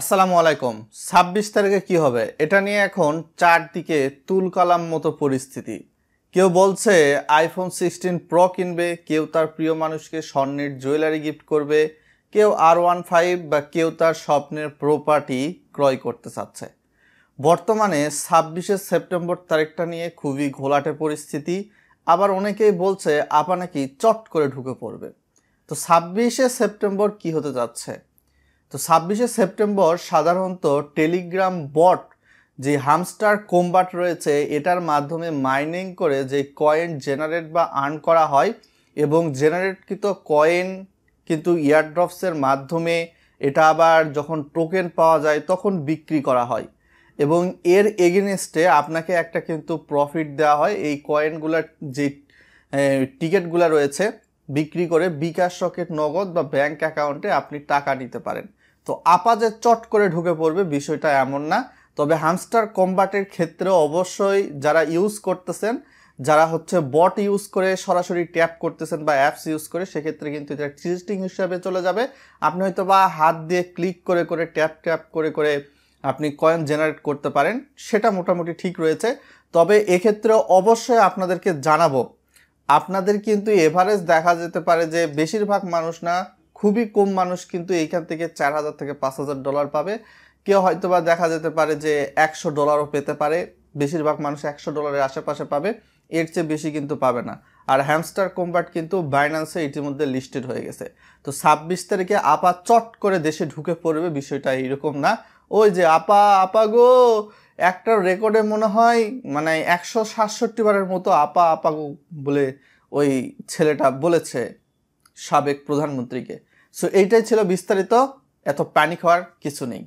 আসসালামু আলাইকুম ছাব্বিশ তারিখে কি হবে এটা নিয়ে এখন চারদিকে তুলকালাম মতো পরিস্থিতি কেউ বলছে আইফোন সিক্সটিন প্রো কিনবে কেউ তার প্রিয় মানুষকে স্বর্ণের জুয়েলারি গিফট করবে কেউ আর ওয়ান ফাইভ বা কেউ তার স্বপ্নের প্রপার্টি ক্রয় করতে চাচ্ছে বর্তমানে ছাব্বিশে সেপ্টেম্বর তারিখটা নিয়ে খুবই ঘোলাটে পরিস্থিতি আবার অনেকেই বলছে আপা নাকি চট করে ঢুকে পড়বে তো ছাব্বিশে সেপ্টেম্বর কি হতে যাচ্ছে তো ছাব্বিশে সেপ্টেম্বর সাধারণত টেলিগ্রাম বট যে হামস্টার কোম্বাট রয়েছে এটার মাধ্যমে মাইনিং করে যে কয়েন জেনারেট বা আর্ন করা হয় এবং জেনারেটকৃত কয়েন কিন্তু ইয়ারড্রপসের মাধ্যমে এটা আবার যখন টোকেন পাওয়া যায় তখন বিক্রি করা হয় এবং এর এগেনস্টে আপনাকে একটা কিন্তু প্রফিট দেওয়া হয় এই কয়েনগুলার যে টিকিটগুলো রয়েছে বিক্রি করে বিকাশ রকেট নগদ বা ব্যাঙ্ক অ্যাকাউন্টে আপনি টাকা নিতে পারেন তো আপা যে চট করে ঢুকে পড়বে বিষয়টা এমন না তবে হামস্টার কম্বাটের ক্ষেত্রে অবশ্যই যারা ইউজ করতেছেন যারা হচ্ছে বট ইউজ করে সরাসরি ট্যাপ করতেছেন বা অ্যাপস ইউজ করে সেক্ষেত্রে কিন্তু এটা চিটিং হিসাবে চলে যাবে আপনি হয়তো বা হাত দিয়ে ক্লিক করে করে ট্যাপ ট্যাপ করে করে আপনি কয়েন জেনারেট করতে পারেন সেটা মোটামুটি ঠিক রয়েছে তবে এক্ষেত্রে অবশ্যই আপনাদেরকে জানাবো আপনাদের কিন্তু এভারেজ দেখা যেতে পারে যে বেশিরভাগ মানুষ না খুবই কম মানুষ কিন্তু এইখান থেকে চার হাজার থেকে পাঁচ হাজার ডলার পাবে কেউ হয়তোবা দেখা যেতে পারে যে একশো ডলারও পেতে পারে বেশিরভাগ মানুষ একশো ডলারের আশেপাশে পাবে এর চেয়ে বেশি কিন্তু পাবে না আর হ্যামস্টার কোম্পার্ট কিন্তু বাইন্যান্সে ইতিমধ্যে লিস্টেড হয়ে গেছে তো ছাব্বিশ তারিখে আপা চট করে দেশে ঢুকে পড়বে বিষয়টা এইরকম না ওই যে আপা আপা গো একটা রেকর্ডে মনে হয় মানে একশো সাতষট্টি বারের মতো আপা আপা গো বলে ওই ছেলেটা বলেছে সাবেক প্রধানমন্ত্রীকে সো এইটাই ছিল বিস্তারিত এত প্যানিক হওয়ার কিছু নেই